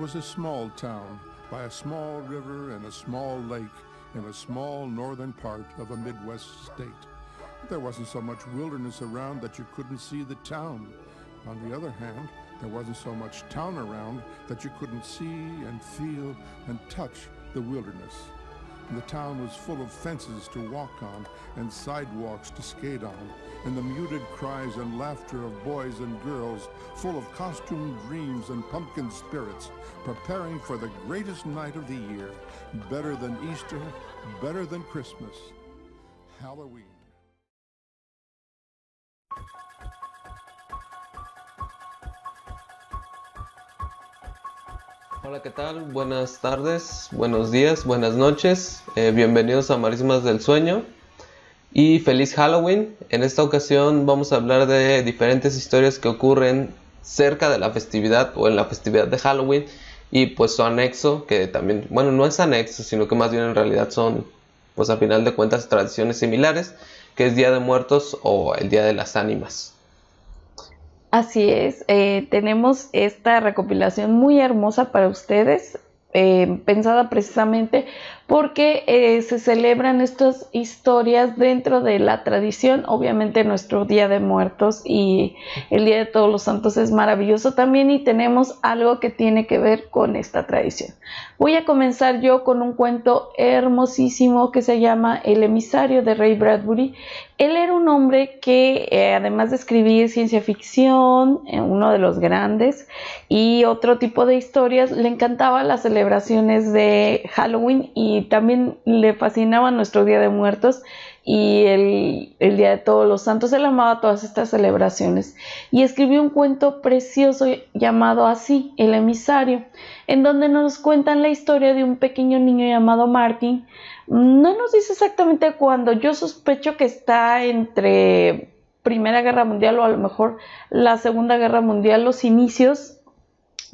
was a small town by a small river and a small lake in a small northern part of a Midwest state. There wasn't so much wilderness around that you couldn't see the town. On the other hand, there wasn't so much town around that you couldn't see and feel and touch the wilderness. The town was full of fences to walk on and sidewalks to skate on, and the muted cries and laughter of boys and girls, full of costumed dreams and pumpkin spirits, preparing for the greatest night of the year, better than Easter, better than Christmas, Halloween. Hola, ¿qué tal? Buenas tardes, buenos días, buenas noches. Eh, bienvenidos a Marismas del Sueño y feliz Halloween. En esta ocasión vamos a hablar de diferentes historias que ocurren cerca de la festividad o en la festividad de Halloween y pues su anexo, que también, bueno, no es anexo, sino que más bien en realidad son, pues a final de cuentas, tradiciones similares, que es Día de Muertos o el Día de las Ánimas. Así es, eh, tenemos esta recopilación muy hermosa para ustedes, eh, pensada precisamente porque eh, se celebran estas historias dentro de la tradición. Obviamente nuestro Día de Muertos y el Día de Todos los Santos es maravilloso también y tenemos algo que tiene que ver con esta tradición. Voy a comenzar yo con un cuento hermosísimo que se llama El emisario de Ray Bradbury. Él era un hombre que eh, además de escribir ciencia ficción, eh, uno de los grandes, y otro tipo de historias, le encantaba las celebraciones de Halloween y también le fascinaba nuestro Día de Muertos y el, el, Día de Todos los Santos. Él amaba todas estas celebraciones y escribió un cuento precioso llamado así, El emisario, en donde nos cuentan la historia de un pequeño niño llamado Martin. No nos dice exactamente cuándo, yo sospecho que está entre Primera Guerra Mundial o a lo mejor la Segunda Guerra Mundial, los inicios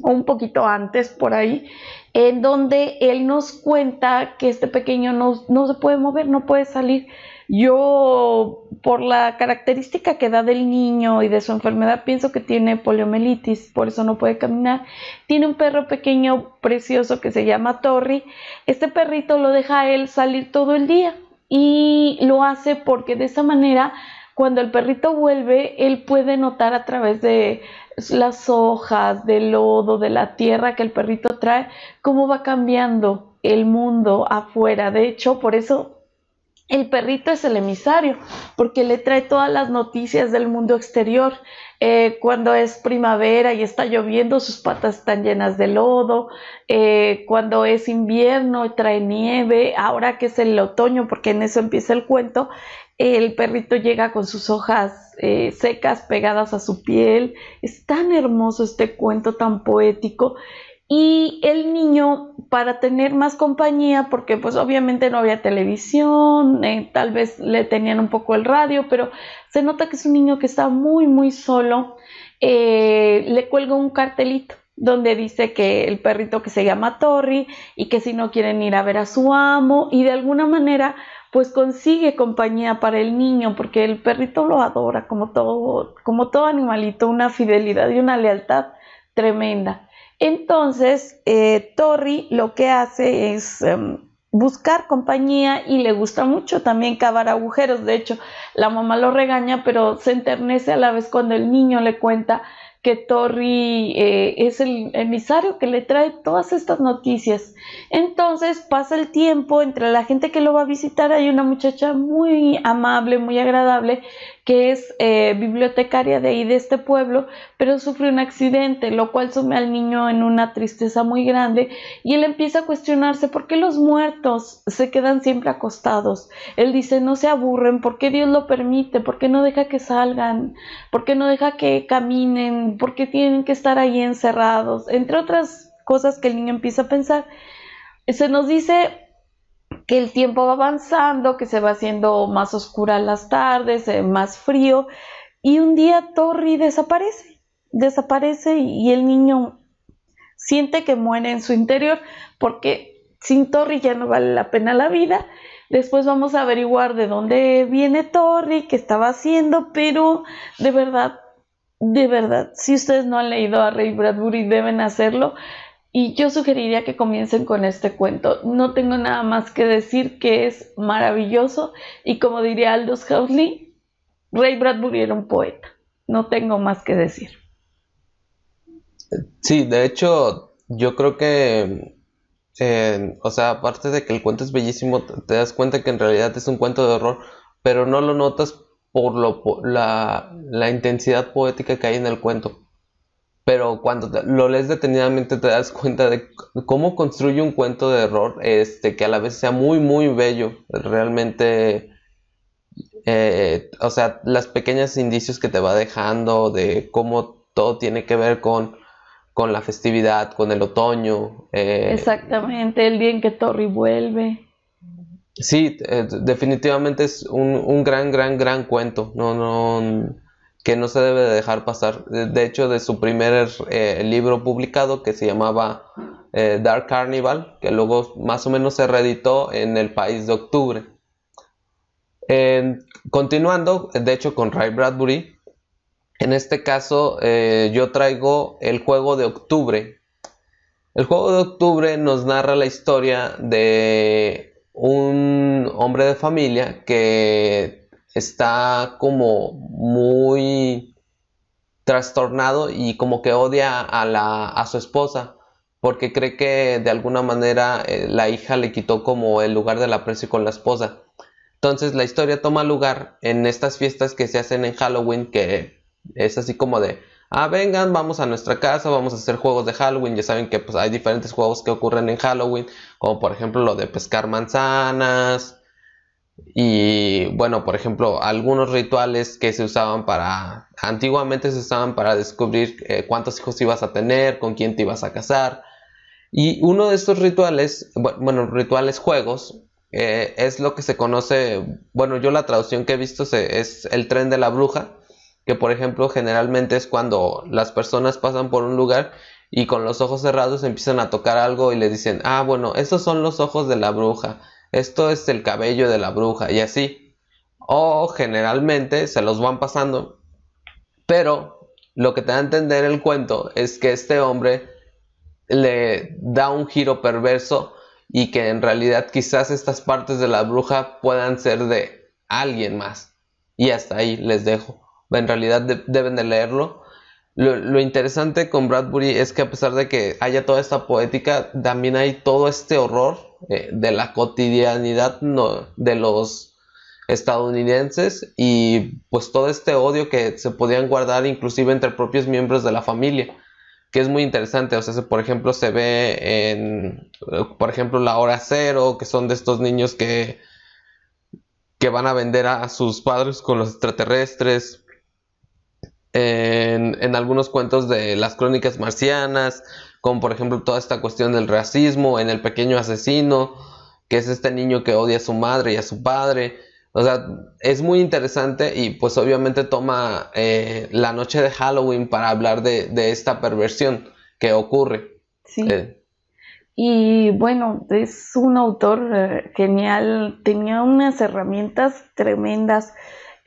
un poquito antes por ahí, en donde él nos cuenta que este pequeño no, se puede mover, no puede salir. Yo, por la característica que da del niño y de su enfermedad, pienso que tiene poliomielitis, por eso no puede caminar. Tiene un perro pequeño precioso que se llama Torri. Este perrito lo deja él salir todo el día y lo hace porque de esa manera, cuando el perrito vuelve, él puede notar a través de las hojas, del lodo, de la tierra que el perrito trae, cómo va cambiando el mundo afuera. De hecho, por eso el perrito es el emisario porque le trae todas las noticias del mundo exterior. Eh, cuando es primavera y está lloviendo, sus patas están llenas de lodo. Eh, cuando es invierno, trae nieve. Ahora que es el otoño, porque en eso empieza el cuento, el perrito llega con sus hojas eh, secas pegadas a su piel. Es tan hermoso este cuento tan poético y el niño, para tener más compañía, porque pues obviamente no había televisión, eh, tal vez le tenían un poco el radio, pero se nota que es un niño que está muy, muy solo, eh, le cuelga un cartelito donde dice que el perrito que se llama Torri y que si no quieren ir a ver a su amo y de alguna manera pues consigue compañía para el niño porque el perrito lo adora como todo como todo animalito una fidelidad y una lealtad tremenda entonces, eh, Torri lo que hace es em, buscar compañía y le gusta mucho también cavar agujeros. De hecho, la mamá lo regaña, pero se enternece a la vez cuando el niño le cuenta que Torri eh, es el emisario que le trae todas estas noticias. Entonces pasa el tiempo, entre la gente que lo va a visitar hay una muchacha muy amable, muy agradable, que es eh, bibliotecaria de ahí de este pueblo, pero sufre un accidente, lo cual sume al niño en una tristeza muy grande y él empieza a cuestionarse por qué los muertos se quedan siempre acostados. Él dice, no se aburren, ¿por qué Dios lo permite? ¿Por qué no deja que salgan? ¿Por qué no deja que caminen? ¿Por qué tienen que estar ahí encerrados? Entre otras cosas que el niño empieza a pensar. Se nos dice que el tiempo va avanzando, que se va haciendo más oscura las tardes, eh, más frío, y un día Torri desaparece, desaparece y el niño siente que muere en su interior, porque sin Torri ya no vale la pena la vida. Después vamos a averiguar de dónde viene Torri, qué estaba haciendo, pero de verdad, de verdad, si ustedes no han leído a Ray Bradbury, deben hacerlo. Y yo sugeriría que comiencen con este cuento. No tengo nada más que decir que es maravilloso y como diría Aldous Huxley, Ray Bradbury era un poeta. No tengo más que decir. Sí, de hecho, yo creo que, eh, o sea, aparte de que el cuento es bellísimo, te das cuenta que en realidad es un cuento de horror, pero no lo notas por lo, la, la intensidad poética que hay en el cuento pero cuando lo lees detenidamente te das cuenta de cómo construye un cuento de error este, que a la vez sea muy, muy bello, realmente... Eh, o sea, las pequeñas indicios que te va dejando de cómo todo tiene que ver con, la festividad, con el otoño. Eh, Exactamente, el día en que Torri vuelve. Sí, eh, definitivamente es un, un, gran, gran, gran cuento. No, no, que no se debe dejar pasar. De hecho, de su primer eh, libro publicado que se llamaba eh, Dark Carnival, que luego más o menos se reeditó en el país de octubre. continuando, de hecho, con Ray Bradbury, en este caso eh, yo traigo el juego de octubre. El juego de octubre nos narra la historia de un hombre de familia que está como muy trastornado y como que odia a, la, su esposa porque cree que de alguna manera eh, la hija le quitó como el lugar del aprecio con la esposa. Entonces la historia toma lugar en estas fiestas que se hacen en Halloween que es así como de, ah, vengan, vamos a nuestra casa, vamos a hacer juegos de Halloween. Ya saben que pues hay diferentes juegos que ocurren en Halloween, como por ejemplo lo de pescar manzanas, y bueno, por ejemplo, algunos rituales que se usaban para, antiguamente se usaban para descubrir eh, cuántos hijos ibas a tener, con quién te ibas a casar. Y uno de estos rituales, bueno, rituales juegos, eh, es lo que se conoce, bueno, yo la traducción que he visto es el tren de la bruja, que por ejemplo generalmente es cuando las personas pasan por un lugar y con los ojos cerrados empiezan a tocar algo y le dicen, ah, bueno, esos son los ojos de la bruja esto es el cabello de la bruja y así. O generalmente se los van pasando. Pero lo que te da a entender el cuento es que este hombre le da un giro perverso y que en realidad quizás estas partes de la bruja puedan ser de alguien más. Y hasta ahí les dejo. En realidad deben de leerlo. lo, interesante con Bradbury es que a pesar de que haya toda esta poética, también hay todo este horror eh, de la cotidianidad de los estadounidenses y pues todo este odio que se podían guardar inclusive entre propios miembros de la familia que es muy interesante o sea por ejemplo se ve en eh, por ejemplo la hora cero que son de estos niños que que van a vender a sus padres con los extraterrestres en, algunos cuentos de las crónicas marcianas, como por ejemplo toda esta cuestión del racismo, en El pequeño asesino, que es este niño que odia a su madre y a su padre. O sea, es muy interesante y pues obviamente toma eh, la noche de Halloween para hablar de, esta perversión que ocurre. Sí. Eh, y bueno, es un autor eh, genial, tenía unas herramientas tremendas.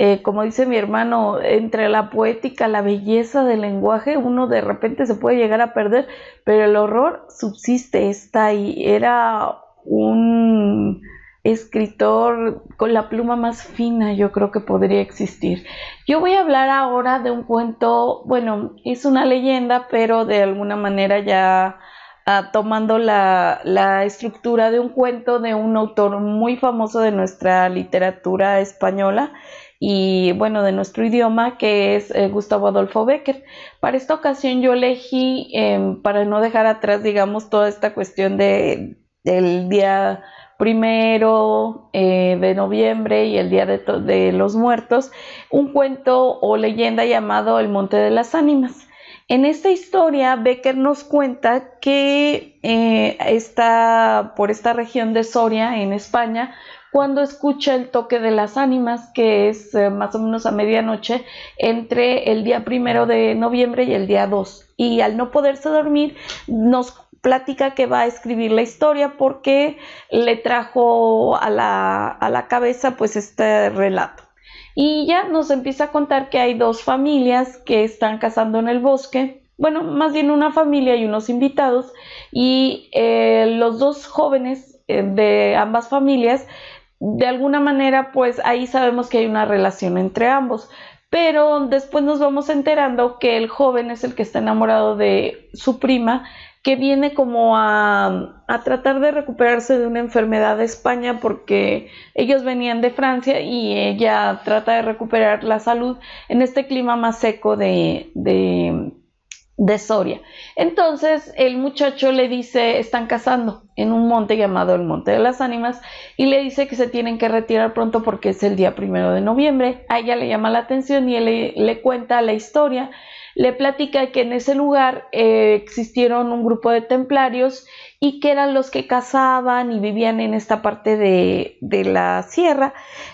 Eh, como dice mi hermano, entre la poética, la belleza del lenguaje, uno de repente se puede llegar a perder, pero el horror subsiste, está ahí. Era un escritor con la pluma más fina, yo creo que podría existir. Yo voy a hablar ahora de un cuento, bueno, es una leyenda, pero de alguna manera ya ah, tomando la estructura de un cuento de un autor muy famoso de nuestra literatura española, y bueno, de nuestro idioma, que es eh, Gustavo Adolfo Becker. Para esta ocasión yo elegí, em, para no dejar atrás, digamos, toda esta cuestión de, del día primero eh, de noviembre y el Día de, los Muertos, un cuento o leyenda llamado El Monte de las Ánimas. En esta historia, Becker nos cuenta que eh, está por esta región de Soria, en España, cuando escucha el toque de las ánimas, que es eh, más o menos a medianoche, entre el día primero de noviembre y el día 2. Y al no poderse dormir, nos platica que va a escribir la historia porque le trajo a la, a la cabeza pues este relato. Y ya nos empieza a contar que hay dos familias que están cazando en el bosque, bueno, más bien una familia y unos invitados, y eh, los dos jóvenes eh, de ambas familias de alguna manera, pues ahí sabemos que hay una relación entre ambos. Pero después nos vamos enterando que el joven es el que está enamorado de su prima, que viene como a, tratar de recuperarse de una enfermedad de España porque ellos venían de Francia y ella trata de recuperar la salud en este clima más seco de, de de Soria. Entonces el muchacho le dice, están cazando en un monte llamado el Monte de las Ánimas y le dice que se tienen que retirar pronto porque es el día primero de noviembre. A ella le llama la atención y él le, cuenta la historia, le platica que en ese lugar eh, existieron un grupo de templarios y que eran los que cazaban y vivían en esta parte de, de, la sierra.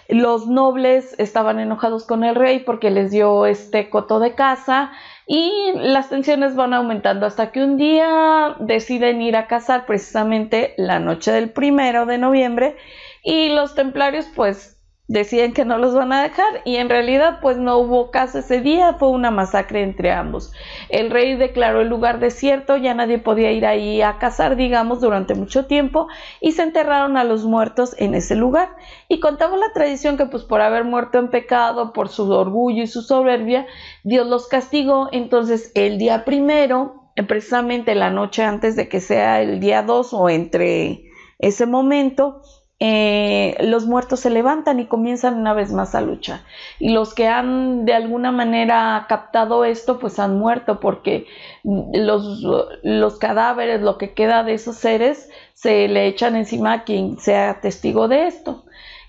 Los nobles estaban enojados con el rey porque les dio este coto de caza y las tensiones van aumentando hasta que un día deciden ir a cazar precisamente la noche del primero de noviembre y los templarios pues decían que no los van a dejar y en realidad pues no hubo caso ese día, fue una masacre entre ambos. El rey declaró el lugar desierto, ya nadie podía ir ahí a cazar, digamos, durante mucho tiempo y se enterraron a los muertos en ese lugar. Y contamos la tradición que pues por haber muerto en pecado, por su orgullo y su soberbia, Dios los castigó, entonces el día primero, eh, precisamente la noche antes de que sea el día 2 o entre ese momento, eh, los muertos se levantan y comienzan una vez más a luchar. Y los que han de alguna manera captado esto, pues han muerto porque los, los cadáveres, lo que queda de esos seres, se le echan encima a quien sea testigo de esto.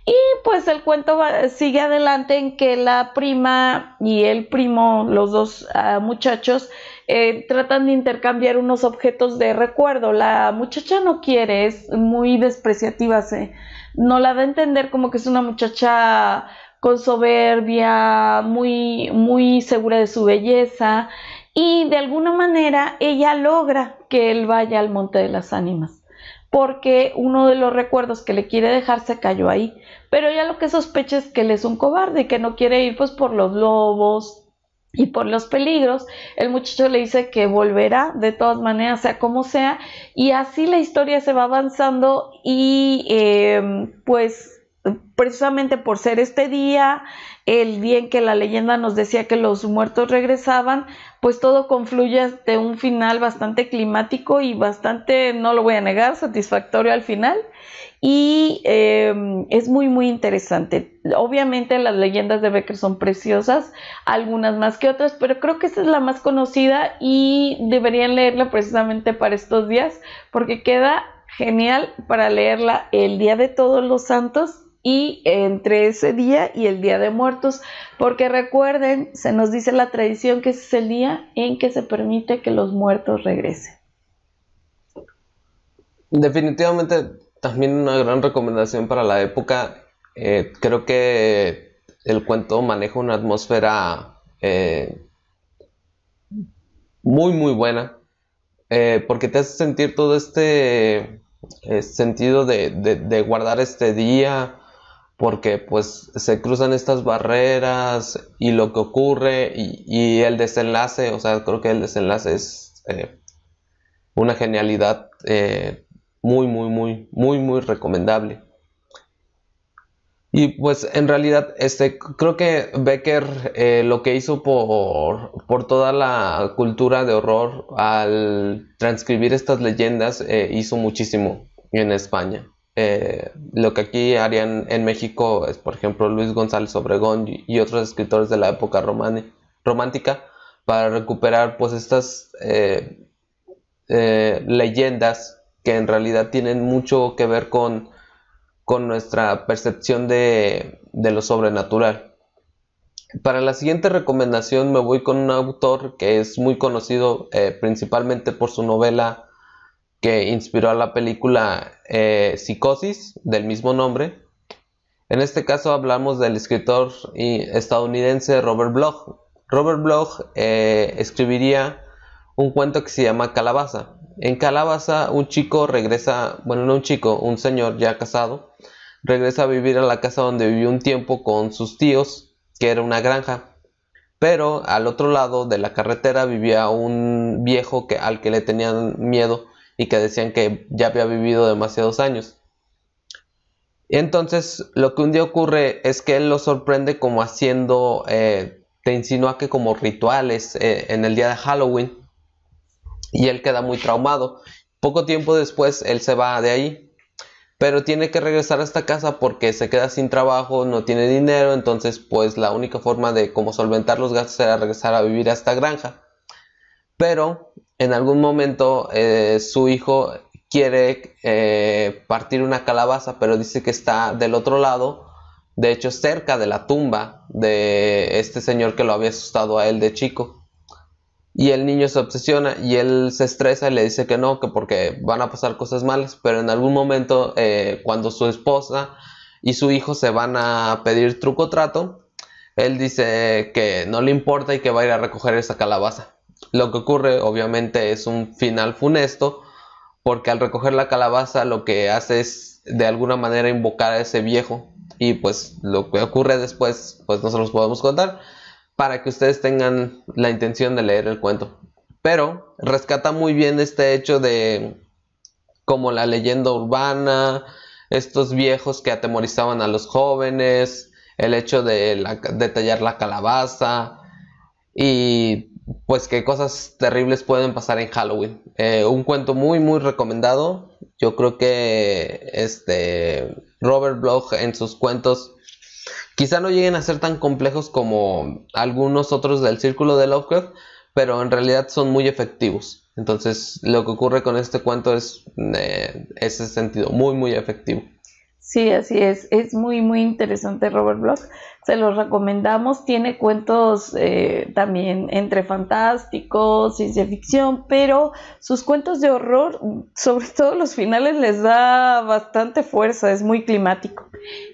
Y pues el cuento sigue adelante en que la prima y el primo, los dos ah, muchachos, eh, tratan de intercambiar unos objetos de recuerdo. La muchacha no quiere, es muy despreciativa, se, no la da a entender como que es una muchacha con soberbia, muy, muy segura de su belleza y de alguna manera ella logra que él vaya al Monte de las Ánimas porque uno de los recuerdos que le quiere dejar se cayó ahí. Pero ya lo que sospecha es que él es un cobarde y que no quiere ir pues por los lobos y por los peligros. El muchacho le dice que volverá de todas maneras, sea como sea, y así la historia se va avanzando y eh, pues precisamente por ser este día, el día en que la leyenda nos decía que los muertos regresaban, pues todo confluye de un final bastante climático y bastante, no lo voy a negar, satisfactorio al final. Y em, es muy, muy interesante. Obviamente las leyendas de Becker son preciosas, algunas más que otras, pero creo que esta es la más conocida y deberían leerla precisamente para estos días, porque queda genial para leerla el Día de Todos los Santos y entre ese día y el Día de Muertos, porque recuerden, se nos dice la tradición que es el día en que se permite que los muertos regresen. Definitivamente también una gran recomendación para la época. Eh, creo que el cuento maneja una atmósfera eh, muy, muy buena, eh, porque te hace sentir todo este sentido de guardar este día, porque pues se cruzan estas barreras y lo que ocurre y, el desenlace, o sea, creo que el desenlace es una genialidad muy, muy, muy, muy, muy recomendable. Y pues en realidad, este, creo que Becker lo que hizo por, toda la cultura de horror al transcribir estas leyendas hizo muchísimo en España. Eh, lo que aquí harían en México es, por ejemplo, Luis González Obregón y otros escritores de la época romántica para recuperar pues estas eh, eh, leyendas que en realidad tienen mucho que ver con, con nuestra percepción de, lo sobrenatural. Para la siguiente recomendación me voy con un autor que es muy conocido principalmente por su novela que inspiró a la película eh, Psicosis del mismo nombre. En este caso hablamos del escritor estadounidense Robert Bloch. Robert Bloch eh, escribiría un cuento que se llama Calabaza. En Calabaza un chico regresa, bueno no un chico, un señor ya casado, regresa a vivir a la casa donde vivió un tiempo con sus tíos, que era una granja. Pero al otro lado de la carretera vivía un viejo que, al que le tenían miedo y que decían que ya había vivido demasiados años. Entonces, lo que un día ocurre es que él lo sorprende como haciendo, eh, te insinúa que como rituales eh, en el día de Halloween, y él queda muy traumado. Poco tiempo después, él se va de ahí, pero tiene que regresar a esta casa porque se queda sin trabajo, no tiene dinero, entonces pues la única forma de como solventar los gastos era regresar a vivir a esta granja. Pero en algún momento eh, su hijo quiere eh, partir una calabaza, pero dice que está del otro lado, de hecho cerca de la tumba de este señor que lo había asustado a él de chico. Y el niño se obsesiona y él se estresa y le dice que no, que porque van a pasar cosas malas, pero en algún momento eh, cuando su esposa y su hijo se van a pedir truco trato, él dice que no le importa y que va a ir a recoger esa calabaza. Lo que ocurre obviamente es un final funesto porque al recoger la calabaza lo que hace es de alguna manera invocar a ese viejo y pues lo que ocurre después pues no se los podemos contar para que ustedes tengan la intención de leer el cuento. Pero rescata muy bien este hecho de como la leyenda urbana, estos viejos que atemorizaban a los jóvenes, el hecho de, la, de tallar la calabaza y pues qué cosas terribles pueden pasar en Halloween. Eh, un cuento muy, muy recomendado. Yo creo que este Robert Bloch en sus cuentos quizá no lleguen a ser tan complejos como algunos otros del círculo de Lovecraft, pero en realidad son muy efectivos. Entonces lo que ocurre con este cuento es eh, ese sentido, muy, muy efectivo. Sí, así es. Es muy, muy interesante Robert Bloch se los recomendamos. Tiene cuentos eh, también entre fantásticos, ciencia ficción, pero sus cuentos de horror, sobre todo los finales, les da bastante fuerza, es muy climático.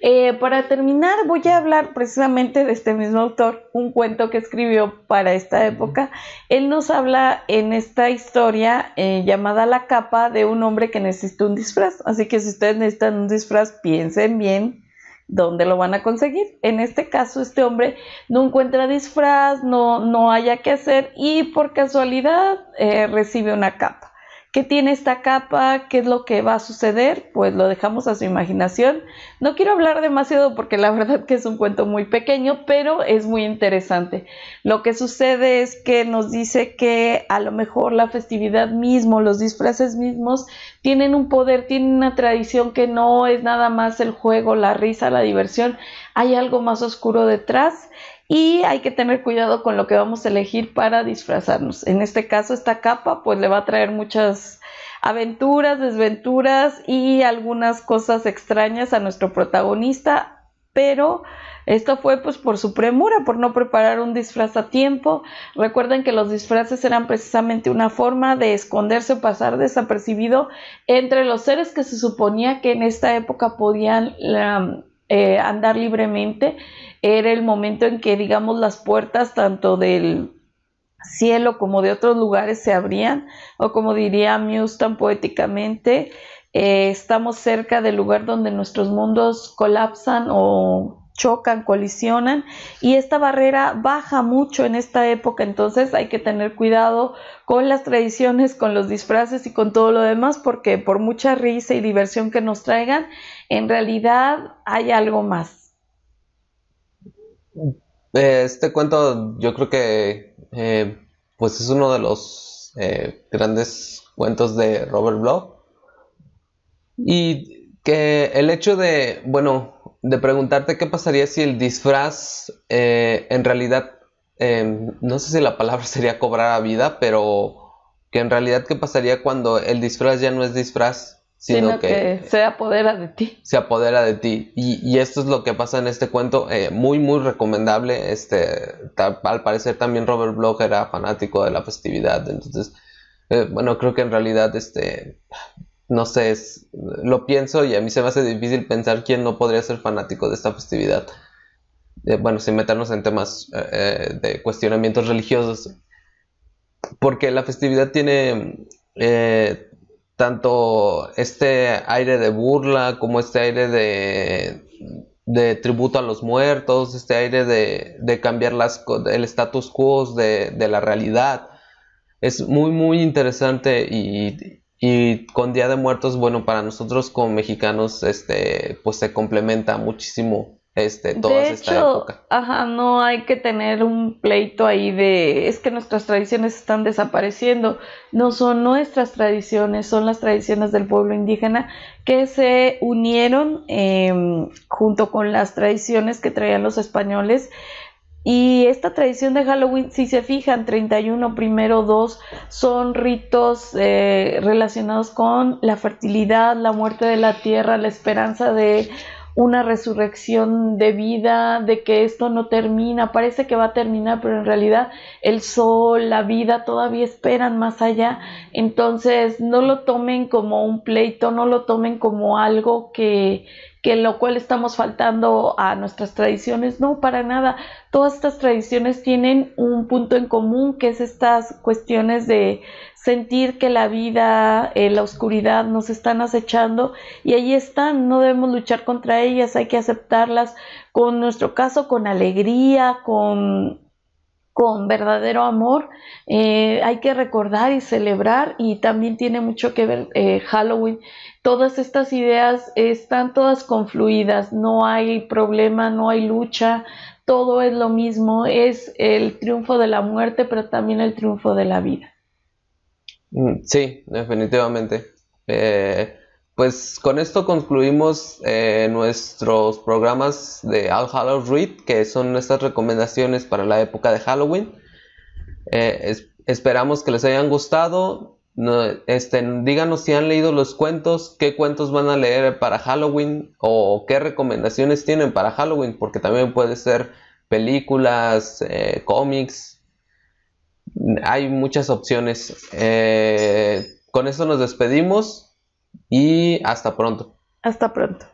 Eh, para terminar, voy a hablar precisamente de este mismo autor, un cuento que escribió para esta época. Él nos habla en esta historia eh, llamada La capa de un hombre que necesita un disfraz. Así que si ustedes necesitan un disfraz, piensen bien ¿Dónde lo van a conseguir? En este caso, este hombre no encuentra disfraz, no, no haya que hacer y por casualidad eh, recibe una capa. ¿Qué tiene esta capa? ¿Qué es lo que va a suceder? Pues lo dejamos a su imaginación. No quiero hablar demasiado porque la verdad que es un cuento muy pequeño, pero es muy interesante. Lo que sucede es que nos dice que a lo mejor la festividad mismo, los disfraces mismos, tienen un poder, tienen una tradición que no es nada más el juego, la risa, la diversión. Hay algo más oscuro detrás y hay que tener cuidado con lo que vamos a elegir para disfrazarnos. En este caso, esta capa pues le va a traer muchas aventuras, desventuras y algunas cosas extrañas a nuestro protagonista, pero esto fue pues por su premura, por no preparar un disfraz a tiempo. Recuerden que los disfraces eran precisamente una forma de esconderse o pasar desapercibido entre los seres que se suponía que en esta época podían... Eh, andar libremente, era el momento en que, digamos, las puertas tanto del cielo como de otros lugares se abrían, o como diría Muse tan poéticamente, eh, estamos cerca del lugar donde nuestros mundos colapsan o chocan, colisionan y esta barrera baja mucho en esta época, entonces hay que tener cuidado con las tradiciones, con los disfraces y con todo lo demás porque por mucha risa y diversión que nos traigan, en realidad hay algo más. Eh, este cuento yo creo que eh, pues es uno de los eh, grandes cuentos de Robert Bloch y que el hecho de, bueno, de preguntarte qué pasaría si el disfraz eh, en realidad, em, no sé si la palabra sería cobrar a vida, pero que en realidad qué pasaría cuando el disfraz ya no es disfraz, sino, que, se apodera de ti. Se apodera de ti. Y, y esto es lo que pasa en este cuento, eh, muy, muy recomendable. Este, tal, al parecer también Robert Bloch era fanático de la festividad, entonces... Eh, bueno, creo que en realidad este no sé, es, lo pienso y a mí se me hace difícil pensar quién no podría ser fanático de esta festividad. Eh, bueno, sin meternos en temas eh, de cuestionamientos religiosos, porque la festividad tiene eh, tanto este aire de burla como este aire de, de tributo a los muertos, este aire de, cambiar las, el status quo de la realidad. Es muy, muy interesante y, y con Día de Muertos, bueno, para nosotros como mexicanos, este, pues se complementa muchísimo este, toda esta hecho, época. Ajá, no hay que tener un pleito ahí de es que nuestras tradiciones están desapareciendo. No son nuestras tradiciones, son las tradiciones del pueblo indígena que se unieron em, junto con las tradiciones que traían los españoles y esta tradición de Halloween, si se fijan, 31, primero, 2, son ritos eh, relacionados con la fertilidad, la muerte de la tierra, la esperanza de una resurrección de vida, de que esto no termina, parece que va a terminar, pero en realidad el sol, la vida todavía esperan más allá. Entonces, no lo tomen como un pleito, no lo tomen como algo que, que lo cual estamos faltando a nuestras tradiciones. No, para nada. Todas estas tradiciones tienen un punto en común, que es estas cuestiones de sentir que la vida, eh, la oscuridad nos están acechando y ahí están, no debemos luchar contra ellas, hay que aceptarlas con nuestro caso, con alegría, con con verdadero amor. Eh, hay que recordar y celebrar y también tiene mucho que ver eh, Halloween. Todas estas ideas están todas confluidas, no hay problema, no hay lucha, todo es lo mismo, es el triunfo de la muerte, pero también el triunfo de la vida. Mm, sí, definitivamente. Eh, pues con esto concluimos eh, nuestros programas de All Hallows Read, que son nuestras recomendaciones para la época de Halloween. Eh, esperamos que les hayan gustado. Este, díganos si han leído los cuentos, qué cuentos van a leer para Halloween o qué recomendaciones tienen para Halloween, porque también puede ser películas, eh, cómics. Hay muchas opciones. con eso nos despedimos. Y hasta pronto. Hasta pronto.